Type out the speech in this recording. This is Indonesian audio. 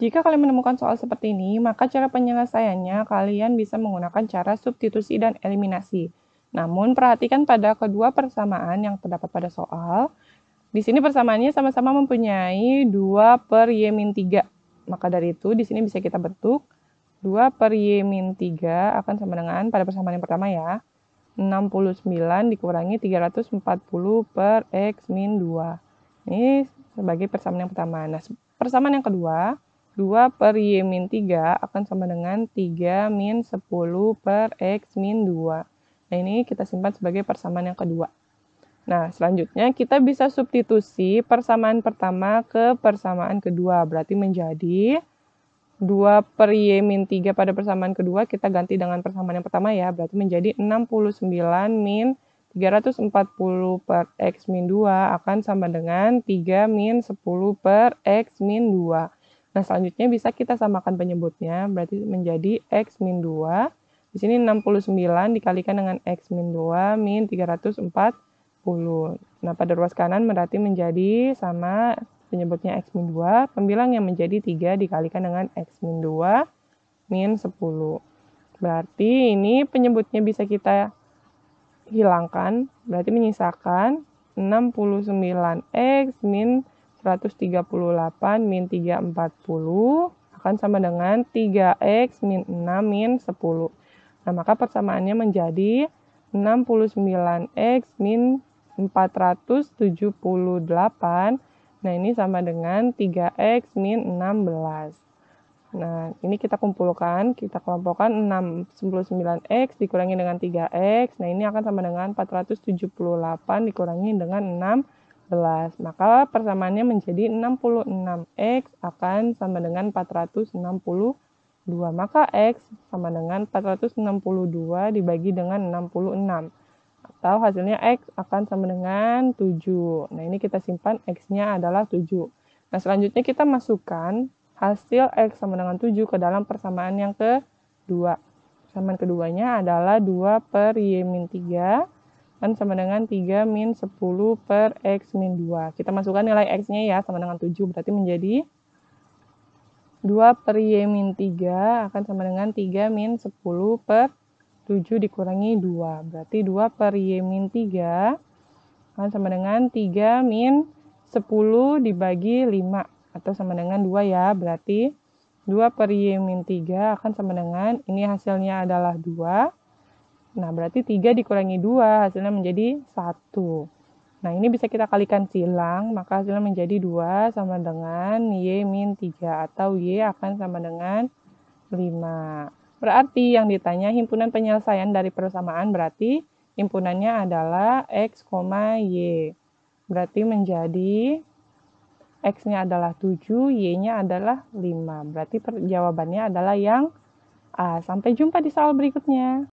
Jika kalian menemukan soal seperti ini, maka cara penyelesaiannya kalian bisa menggunakan cara substitusi dan eliminasi. Namun, perhatikan pada kedua persamaan yang terdapat pada soal. Di sini persamaannya sama-sama mempunyai 2 per Y min 3. Maka dari itu, di sini bisa kita bentuk 2 per Y min 3 akan sama dengan pada persamaan yang pertama ya. 69 dikurangi 340 per X min 2. Ini sebagai persamaan yang pertama. Nah, persamaan yang kedua, 2 per Y min 3 akan sama dengan 3 min 10 per X min 2. Nah, ini kita simpan sebagai persamaan yang kedua. Nah, selanjutnya kita bisa substitusi persamaan pertama ke persamaan kedua. Berarti menjadi 2 per Y min 3 pada persamaan kedua kita ganti dengan persamaan yang pertama ya. Berarti menjadi 69 min 340 per X min 2 akan sama dengan 3 min 10 per X min 2. Nah, selanjutnya bisa kita samakan penyebutnya, berarti menjadi X min 2. Di sini 69 dikalikan dengan X min 2 min 340. Nah, pada ruas kanan berarti menjadi sama penyebutnya X min 2, pembilang yang menjadi 3 dikalikan dengan X min 2 min 10. Berarti ini penyebutnya bisa kita hilangkan, berarti menyisakan 69X min 10 138 min 340 akan sama dengan 3x min 6 min 10. Nah, maka persamaannya menjadi 69x min 478. Nah, ini sama dengan 3x min 16. Nah, ini kita kumpulkan, kita kelompokkan 69x dikurangi dengan 3x. Nah, ini akan sama dengan 478 dikurangi dengan 6 14. Maka persamaannya menjadi 66x akan sama dengan 462. Maka x sama dengan 462 dibagi dengan 66. Atau hasilnya x akan sama dengan 7. Nah, ini kita simpan x-nya adalah 7. Nah, selanjutnya kita masukkan hasil x sama dengan 7 ke dalam persamaan yang kedua. Persamaan keduanya adalah 2 per y min 3 kan sama dengan 3 min 10 per X min 2. Kita masukkan nilai X-nya ya, sama dengan 7. Berarti menjadi 2 per Y min 3 akan sama dengan 3 min 10 per 7 dikurangi 2. Berarti 2 per Y min 3 akan sama dengan 3 min 10 dibagi 5. Atau sama dengan 2 ya. Berarti 2 per Y min 3 akan sama dengan, ini hasilnya adalah 2. Nah, berarti 3 dikurangi 2 hasilnya menjadi 1. Nah, ini bisa kita kalikan silang, maka hasilnya menjadi 2 sama dengan Y min 3 atau Y akan sama dengan 5. Berarti yang ditanya himpunan penyelesaian dari persamaan berarti himpunannya adalah X, Y. Berarti menjadi X-nya adalah 7, Y-nya adalah 5. Berarti jawabannya adalah yang A. Sampai jumpa di soal berikutnya.